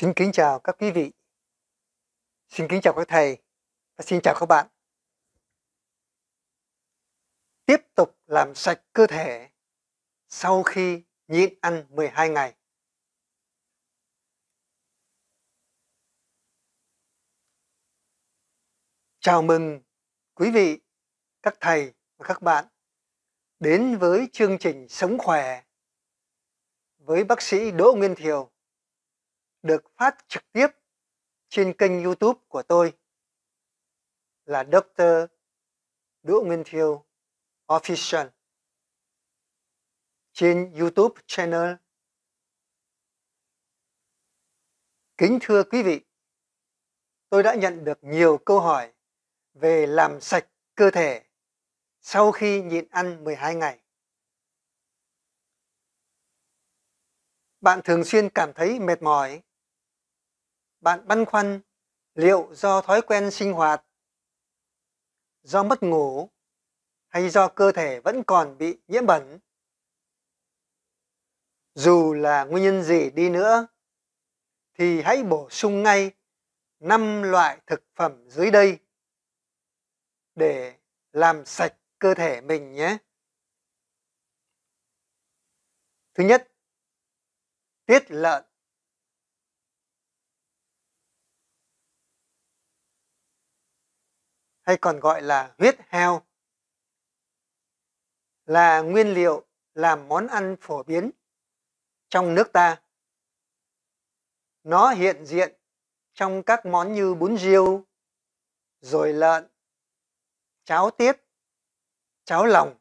Xin kính chào các quý vị, xin kính chào các thầy và xin chào các bạn. Tiếp tục làm sạch cơ thể sau khi nhịn ăn 12 ngày. Chào mừng quý vị, các thầy và các bạn đến với chương trình Sống Khỏe với bác sĩ Đỗ Nguyên Thiều được phát trực tiếp trên kênh YouTube của tôi là Dr. Đỗ Nguyên Thiêu Official trên YouTube channel. Kính thưa quý vị, tôi đã nhận được nhiều câu hỏi về làm sạch cơ thể sau khi nhịn ăn 12 ngày. Bạn thường xuyên cảm thấy mệt mỏi, bạn băn khoăn liệu do thói quen sinh hoạt, do mất ngủ hay do cơ thể vẫn còn bị nhiễm bẩn. Dù là nguyên nhân gì đi nữa, thì hãy bổ sung ngay năm loại thực phẩm dưới đây để làm sạch cơ thể mình nhé. Thứ nhất, tiết lợn hay còn gọi là huyết heo là nguyên liệu làm món ăn phổ biến trong nước ta. Nó hiện diện trong các món như bún riêu, rồi lợn, cháo tiết, cháo lòng.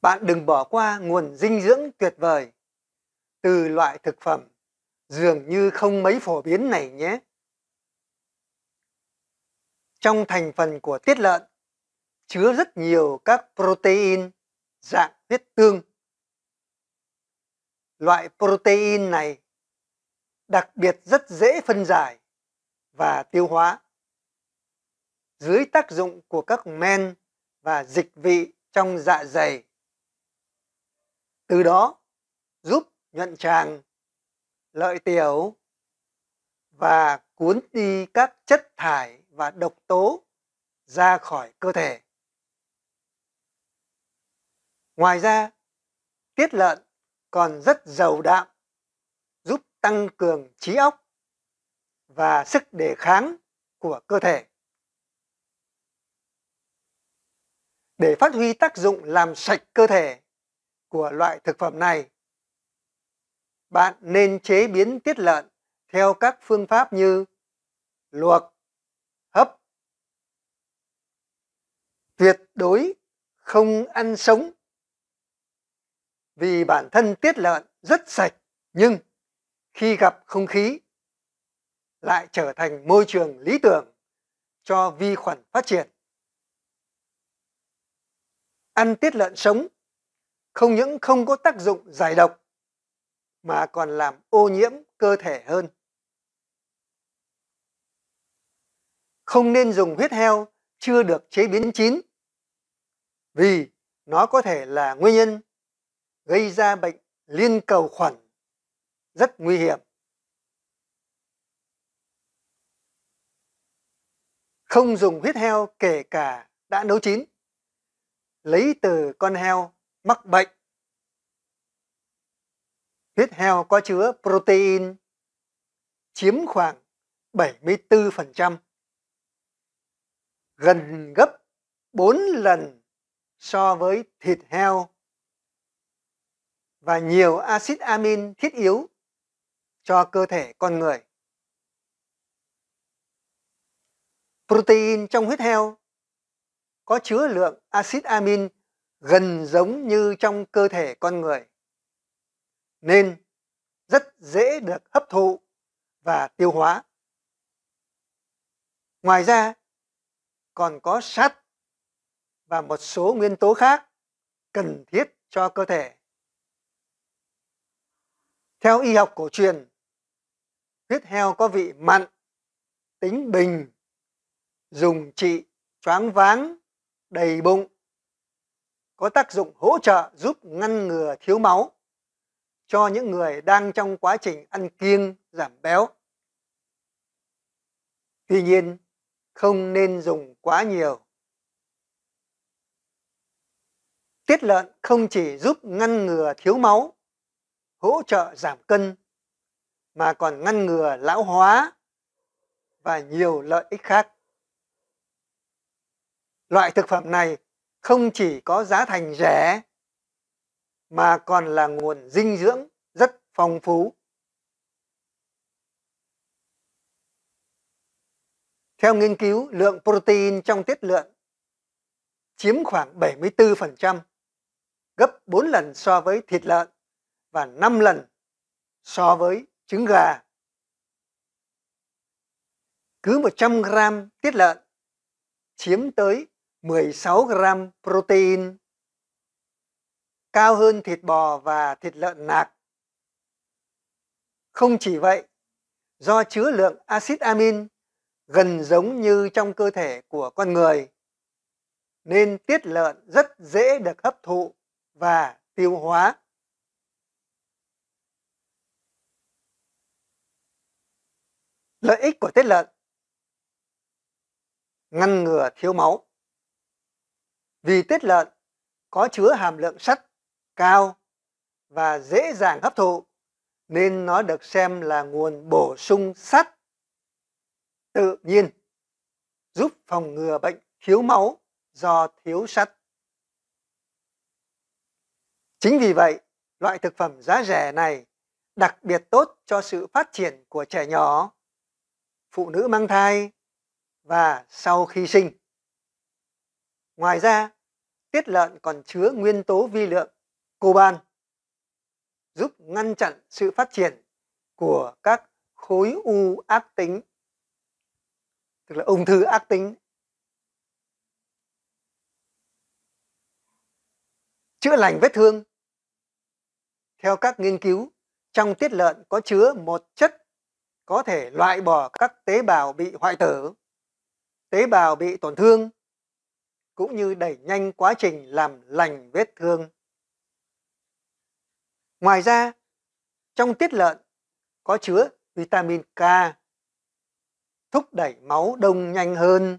Bạn đừng bỏ qua nguồn dinh dưỡng tuyệt vời từ loại thực phẩm dường như không mấy phổ biến này nhé. Trong thành phần của tiết lợn chứa rất nhiều các protein dạng huyết tương. Loại protein này đặc biệt rất dễ phân giải và tiêu hóa. Dưới tác dụng của các men và dịch vị trong dạ dày. Từ đó giúp nhuận tràng, lợi tiểu và cuốn đi các chất thải và độc tố ra khỏi cơ thể. Ngoài ra, tiết lợn còn rất giàu đạm, giúp tăng cường trí óc và sức đề kháng của cơ thể. Để phát huy tác dụng làm sạch cơ thể của loại thực phẩm này, bạn nên chế biến tiết lợn theo các phương pháp như luộc, tuyệt đối không ăn sống vì bản thân tiết lợn rất sạch nhưng khi gặp không khí lại trở thành môi trường lý tưởng cho vi khuẩn phát triển. Ăn tiết lợn sống không những không có tác dụng giải độc mà còn làm ô nhiễm cơ thể hơn. Không nên dùng huyết heo chưa được chế biến chín vì nó có thể là nguyên nhân gây ra bệnh liên cầu khuẩn rất nguy hiểm. Không dùng huyết heo kể cả đã nấu chín. Lấy từ con heo mắc bệnh. Huyết heo có chứa protein chiếm khoảng 74%, gần gấp 4 lần so với thịt heo và nhiều axit amin thiết yếu cho cơ thể con người. Protein trong huyết heo có chứa lượng axit amin gần giống như trong cơ thể con người nên rất dễ được hấp thụ và tiêu hóa. Ngoài ra, còn có sắt và một số nguyên tố khác cần thiết cho cơ thể. Theo y học cổ truyền, huyết heo có vị mặn, tính bình, dùng trị choáng váng, đầy bụng, có tác dụng hỗ trợ giúp ngăn ngừa thiếu máu cho những người đang trong quá trình ăn kiêng giảm béo. Tuy nhiên, không nên dùng quá nhiều Tiết lợn không chỉ giúp ngăn ngừa thiếu máu, hỗ trợ giảm cân, mà còn ngăn ngừa lão hóa và nhiều lợi ích khác. Loại thực phẩm này không chỉ có giá thành rẻ, mà còn là nguồn dinh dưỡng rất phong phú. Theo nghiên cứu, lượng protein trong tiết lợn chiếm khoảng 74% gấp 4 lần so với thịt lợn và 5 lần so với trứng gà. Cứ 100 gram tiết lợn chiếm tới 16 gram protein, cao hơn thịt bò và thịt lợn nạc. Không chỉ vậy, do chứa lượng axit amin gần giống như trong cơ thể của con người, nên tiết lợn rất dễ được hấp thụ và tiêu hóa. Lợi ích của tiết lợn Ngăn ngừa thiếu máu Vì tiết lợn có chứa hàm lượng sắt cao và dễ dàng hấp thụ nên nó được xem là nguồn bổ sung sắt tự nhiên giúp phòng ngừa bệnh thiếu máu do thiếu sắt. Chính vì vậy, loại thực phẩm giá rẻ này đặc biệt tốt cho sự phát triển của trẻ nhỏ, phụ nữ mang thai và sau khi sinh. Ngoài ra, tiết lợn còn chứa nguyên tố vi lượng coban giúp ngăn chặn sự phát triển của các khối u ác tính tức là ung thư ác tính chữa lành vết thương theo các nghiên cứu, trong tiết lợn có chứa một chất có thể loại bỏ các tế bào bị hoại tử, tế bào bị tổn thương, cũng như đẩy nhanh quá trình làm lành vết thương. Ngoài ra, trong tiết lợn có chứa vitamin K, thúc đẩy máu đông nhanh hơn,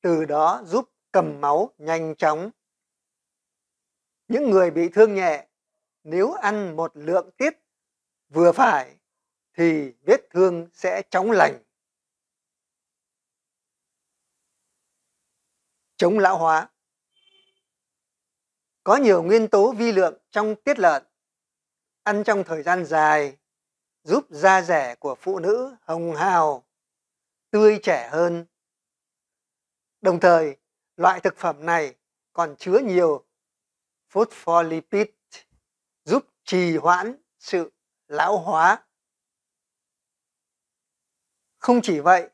từ đó giúp cầm máu nhanh chóng. Những người bị thương nhẹ nếu ăn một lượng tiết vừa phải thì vết thương sẽ chóng lành. Chống lão hóa Có nhiều nguyên tố vi lượng trong tiết lợn. Ăn trong thời gian dài giúp da rẻ của phụ nữ hồng hào, tươi trẻ hơn. Đồng thời, loại thực phẩm này còn chứa nhiều phospholipid trì hoãn sự lão hóa. Không chỉ vậy,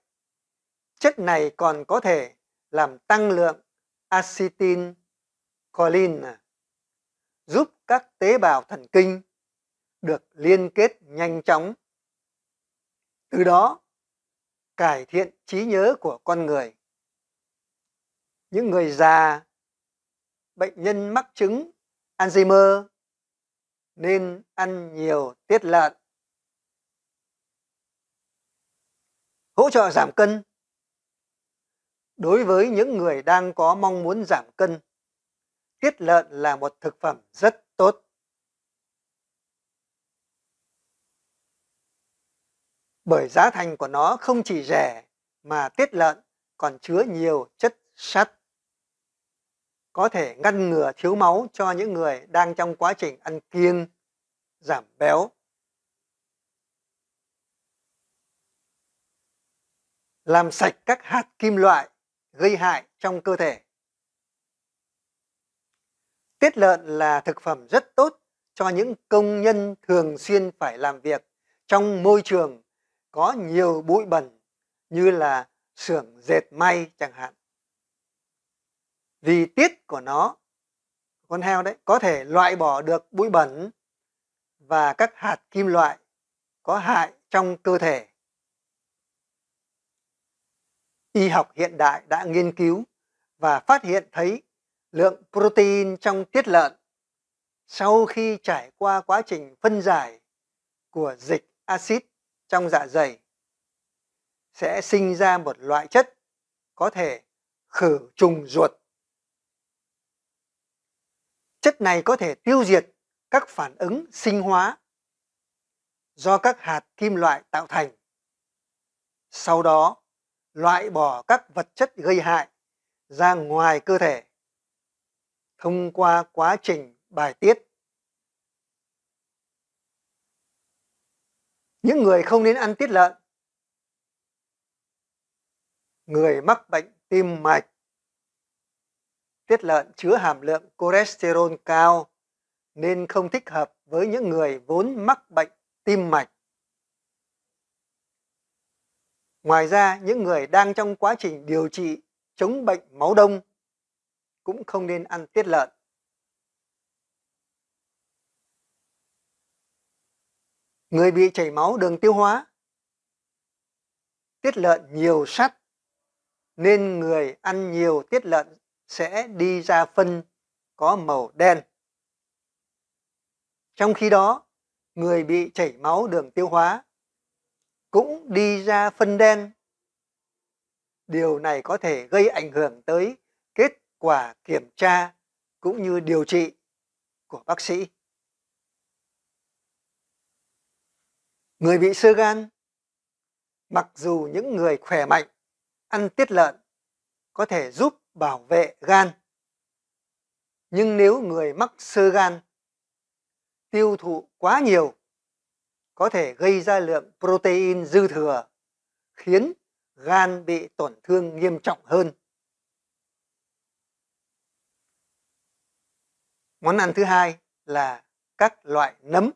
chất này còn có thể làm tăng lượng acetin choline, giúp các tế bào thần kinh được liên kết nhanh chóng. Từ đó, cải thiện trí nhớ của con người. Những người già, bệnh nhân mắc chứng Alzheimer nên ăn nhiều tiết lợn. Hỗ trợ giảm cân Đối với những người đang có mong muốn giảm cân, tiết lợn là một thực phẩm rất tốt. Bởi giá thành của nó không chỉ rẻ mà tiết lợn còn chứa nhiều chất sắt có thể ngăn ngừa thiếu máu cho những người đang trong quá trình ăn kiêng, giảm béo. Làm sạch các hạt kim loại gây hại trong cơ thể. Tiết lợn là thực phẩm rất tốt cho những công nhân thường xuyên phải làm việc trong môi trường có nhiều bụi bẩn như là xưởng dệt may chẳng hạn vì tiết của nó con heo đấy có thể loại bỏ được bụi bẩn và các hạt kim loại có hại trong cơ thể. Y học hiện đại đã nghiên cứu và phát hiện thấy lượng protein trong tiết lợn sau khi trải qua quá trình phân giải của dịch axit trong dạ dày sẽ sinh ra một loại chất có thể khử trùng ruột Chất này có thể tiêu diệt các phản ứng sinh hóa do các hạt kim loại tạo thành. Sau đó, loại bỏ các vật chất gây hại ra ngoài cơ thể thông qua quá trình bài tiết. Những người không nên ăn tiết lợn, người mắc bệnh tim mạch, tiết lợn chứa hàm lượng cholesterol cao nên không thích hợp với những người vốn mắc bệnh tim mạch. Ngoài ra, những người đang trong quá trình điều trị chống bệnh máu đông cũng không nên ăn tiết lợn. Người bị chảy máu đường tiêu hóa, tiết lợn nhiều sắt nên người ăn nhiều tiết lợn sẽ đi ra phân có màu đen. Trong khi đó, người bị chảy máu đường tiêu hóa cũng đi ra phân đen. Điều này có thể gây ảnh hưởng tới kết quả kiểm tra cũng như điều trị của bác sĩ. Người bị sơ gan, mặc dù những người khỏe mạnh ăn tiết lợn có thể giúp bảo vệ gan. Nhưng nếu người mắc sơ gan tiêu thụ quá nhiều có thể gây ra lượng protein dư thừa khiến gan bị tổn thương nghiêm trọng hơn. Món ăn thứ hai là các loại nấm.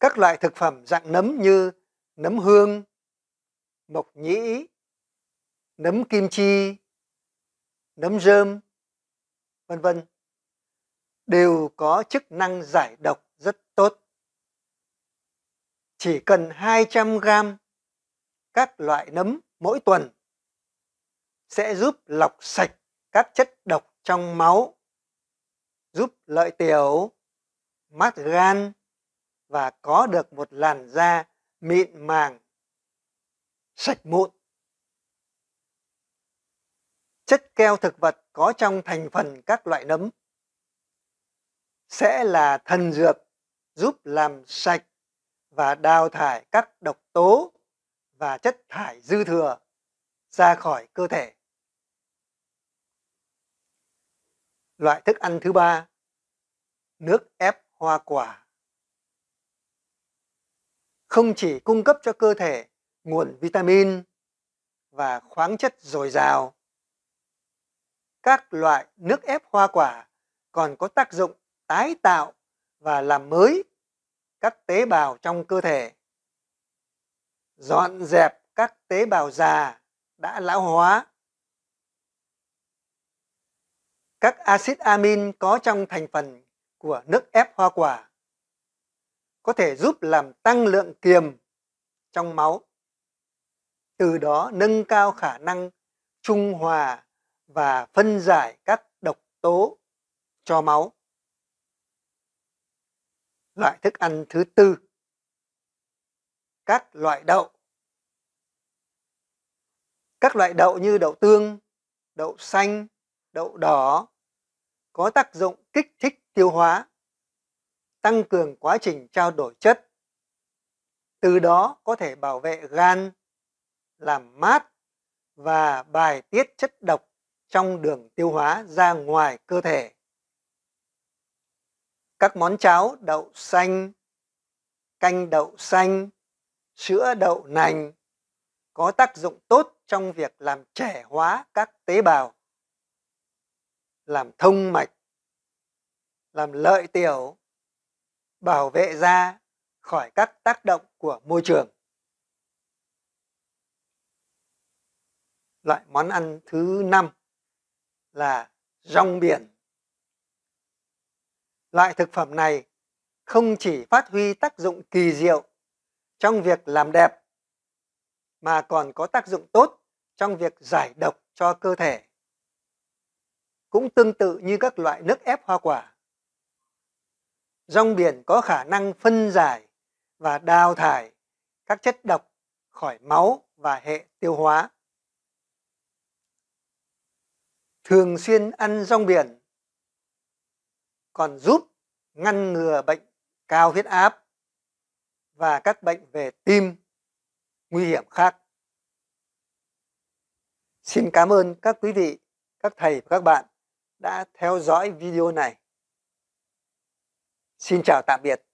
Các loại thực phẩm dạng nấm như nấm hương, mộc nhĩ, nấm kim chi nấm rơm vân vân đều có chức năng giải độc rất tốt chỉ cần 200 gram các loại nấm mỗi tuần sẽ giúp lọc sạch các chất độc trong máu, giúp lợi tiểu, mát gan và có được một làn da mịn màng, sạch mụn chất keo thực vật có trong thành phần các loại nấm sẽ là thần dược giúp làm sạch và đào thải các độc tố và chất thải dư thừa ra khỏi cơ thể. Loại thức ăn thứ ba, nước ép hoa quả. Không chỉ cung cấp cho cơ thể nguồn vitamin và khoáng chất dồi dào, các loại nước ép hoa quả còn có tác dụng tái tạo và làm mới các tế bào trong cơ thể dọn dẹp các tế bào già đã lão hóa các axit amin có trong thành phần của nước ép hoa quả có thể giúp làm tăng lượng kiềm trong máu từ đó nâng cao khả năng trung hòa và phân giải các độc tố cho máu. Loại thức ăn thứ tư, các loại đậu. Các loại đậu như đậu tương, đậu xanh, đậu đỏ có tác dụng kích thích tiêu hóa, tăng cường quá trình trao đổi chất. Từ đó có thể bảo vệ gan, làm mát và bài tiết chất độc trong đường tiêu hóa ra ngoài cơ thể. Các món cháo đậu xanh, canh đậu xanh, sữa đậu nành có tác dụng tốt trong việc làm trẻ hóa các tế bào, làm thông mạch, làm lợi tiểu, bảo vệ da khỏi các tác động của môi trường. Loại món ăn thứ năm là rong biển. Loại thực phẩm này không chỉ phát huy tác dụng kỳ diệu trong việc làm đẹp mà còn có tác dụng tốt trong việc giải độc cho cơ thể. Cũng tương tự như các loại nước ép hoa quả. Rong biển có khả năng phân giải và đào thải các chất độc khỏi máu và hệ tiêu hóa. thường xuyên ăn rong biển còn giúp ngăn ngừa bệnh cao huyết áp và các bệnh về tim nguy hiểm khác. Xin cảm ơn các quý vị, các thầy và các bạn đã theo dõi video này. Xin chào tạm biệt.